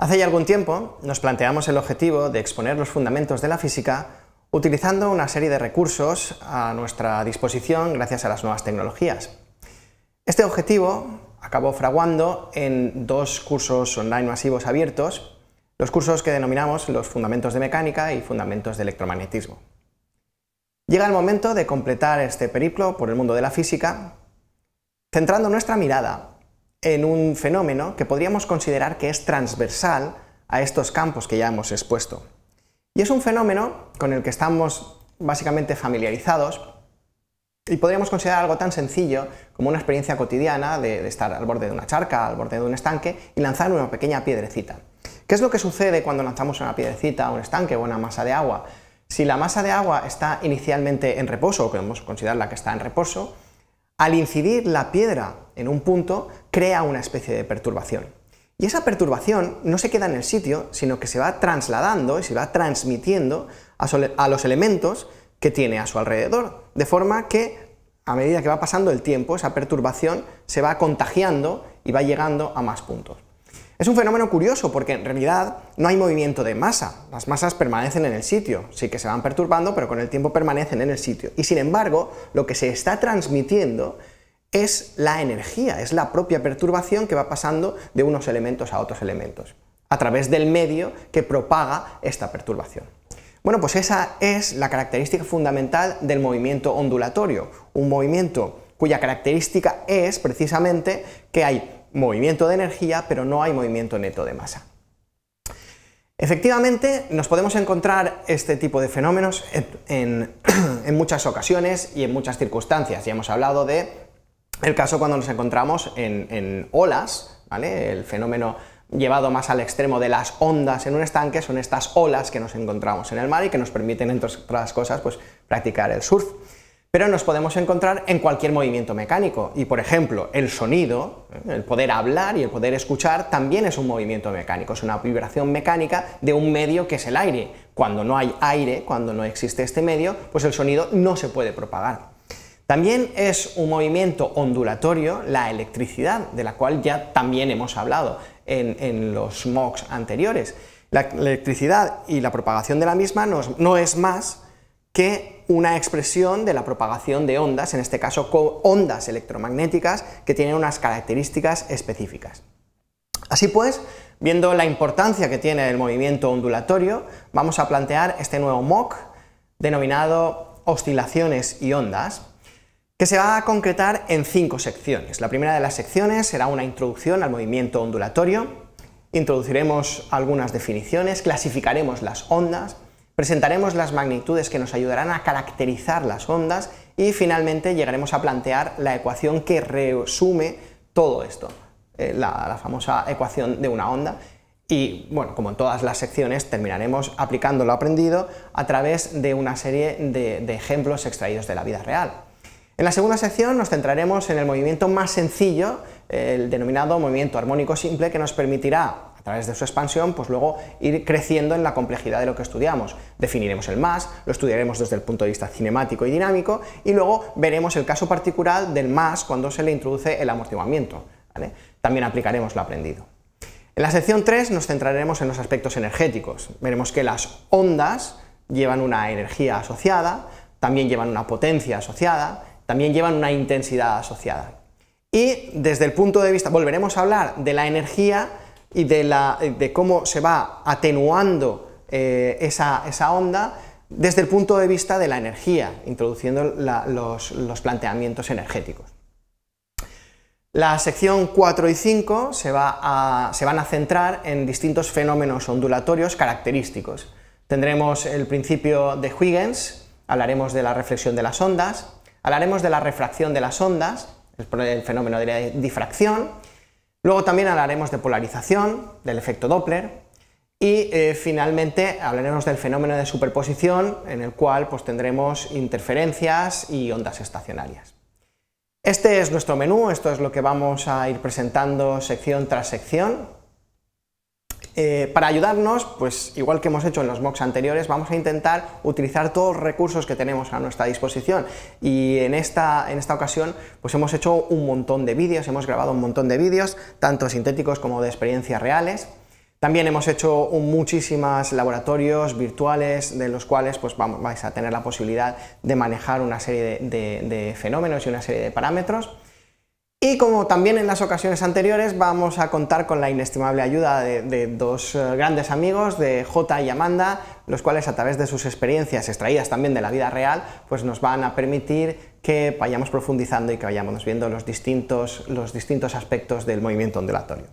Hace ya algún tiempo nos planteamos el objetivo de exponer los fundamentos de la física utilizando una serie de recursos a nuestra disposición gracias a las nuevas tecnologías. Este objetivo acabó fraguando en dos cursos online masivos abiertos, los cursos que denominamos los Fundamentos de Mecánica y Fundamentos de Electromagnetismo. Llega el momento de completar este periplo por el mundo de la física, centrando nuestra mirada en un fenómeno que podríamos considerar que es transversal a estos campos que ya hemos expuesto. Y es un fenómeno con el que estamos básicamente familiarizados y podríamos considerar algo tan sencillo como una experiencia cotidiana de, estar al borde de una charca, al borde de un estanque y lanzar una pequeña piedrecita. ¿Qué es lo que sucede cuando lanzamos una piedrecita a un estanque o una masa de agua? Si la masa de agua está inicialmente en reposo, o podemos considerar la que está en reposo, al incidir la piedra en un punto, crea una especie de perturbación. Y esa perturbación no se queda en el sitio, sino que se va trasladando y se va transmitiendo a, los elementos que tiene a su alrededor, de forma que a medida que va pasando el tiempo, esa perturbación se va contagiando y va llegando a más puntos. Es un fenómeno curioso porque en realidad no hay movimiento de masa, las masas permanecen en el sitio, sí que se van perturbando, pero con el tiempo permanecen en el sitio. Y sin embargo, lo que se está transmitiendo es la energía, es la propia perturbación que va pasando de unos elementos a otros elementos, a través del medio que propaga esta perturbación. Bueno, pues esa es la característica fundamental del movimiento ondulatorio, un movimiento cuya característica es precisamente que hay movimiento de energía, pero no hay movimiento neto de masa. Efectivamente, nos podemos encontrar este tipo de fenómenos en, muchas ocasiones y en muchas circunstancias. Ya hemos hablado de el caso cuando nos encontramos en, olas, El fenómeno llevado más al extremo de las ondas en un estanque son estas olas que nos encontramos en el mar y que nos permiten, entre otras cosas, pues, practicar el surf. Pero nos podemos encontrar en cualquier movimiento mecánico y, por ejemplo, el sonido, ¿eh? el poder hablar y el poder escuchar también es un movimiento mecánico, es una vibración mecánica de un medio que es el aire. Cuando no hay aire, cuando no existe este medio, pues el sonido no se puede propagar. También es un movimiento ondulatorio la electricidad, de la cual ya también hemos hablado en, los MOOCs anteriores. La electricidad y la propagación de la misma no es, no es más que una expresión de la propagación de ondas, en este caso ondas electromagnéticas, que tienen unas características específicas. Así pues, viendo la importancia que tiene el movimiento ondulatorio, vamos a plantear este nuevo MOOC denominado oscilaciones y ondas que se va a concretar en cinco secciones. La primera de las secciones será una introducción al movimiento ondulatorio, introduciremos algunas definiciones, clasificaremos las ondas, presentaremos las magnitudes que nos ayudarán a caracterizar las ondas y finalmente llegaremos a plantear la ecuación que resume todo esto, eh, la, famosa ecuación de una onda, y bueno, como en todas las secciones, terminaremos aplicando lo aprendido a través de una serie de, ejemplos extraídos de la vida real. En la segunda sección nos centraremos en el movimiento más sencillo, el denominado movimiento armónico simple, que nos permitirá, a través de su expansión, pues luego ir creciendo en la complejidad de lo que estudiamos. Definiremos el más, lo estudiaremos desde el punto de vista cinemático y dinámico, y luego veremos el caso particular del más cuando se le introduce el amortiguamiento. También aplicaremos lo aprendido. En la sección 3 nos centraremos en los aspectos energéticos. Veremos que las ondas llevan una energía asociada, también llevan una potencia asociada, también llevan una intensidad asociada. Y desde el punto de vista, volveremos a hablar de la energía y de, cómo se va atenuando eh, esa, onda desde el punto de vista de la energía, introduciendo los, planteamientos energéticos. La sección 4 y 5 se, se, van a centrar en distintos fenómenos ondulatorios característicos. Tendremos el principio de Huygens, hablaremos de la reflexión de las ondas, Hablaremos de la refracción de las ondas, el fenómeno de difracción. Luego también hablaremos de polarización, del efecto Doppler, y eh, finalmente hablaremos del fenómeno de superposición, en el cual pues, tendremos interferencias y ondas estacionarias. Este es nuestro menú, esto es lo que vamos a ir presentando sección tras sección. Eh, para ayudarnos, pues igual que hemos hecho en los mocks anteriores, vamos a intentar utilizar todos los recursos que tenemos a nuestra disposición. Y en esta, ocasión, pues hemos hecho un montón de vídeos, hemos grabado un montón de vídeos, tanto sintéticos como de experiencias reales. También hemos hecho muchísimas laboratorios virtuales de los cuales pues, vais a tener la posibilidad de manejar una serie de fenómenos y una serie de parámetros. Y como también en las ocasiones anteriores, vamos a contar con la inestimable ayuda de, dos eh, grandes amigos, de J y Amanda, los cuales a través de sus experiencias extraídas también de la vida real, pues nos van a permitir que vayamos profundizando y que vayamos viendo los distintos, los distintos aspectos del movimiento ondulatorio.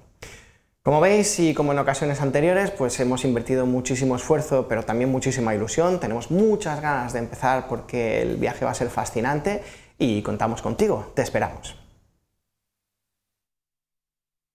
Como veis y como en ocasiones anteriores, pues hemos invertido muchísimo esfuerzo, pero también muchísima ilusión, tenemos muchas ganas de empezar porque el viaje va a ser fascinante y contamos contigo, te esperamos.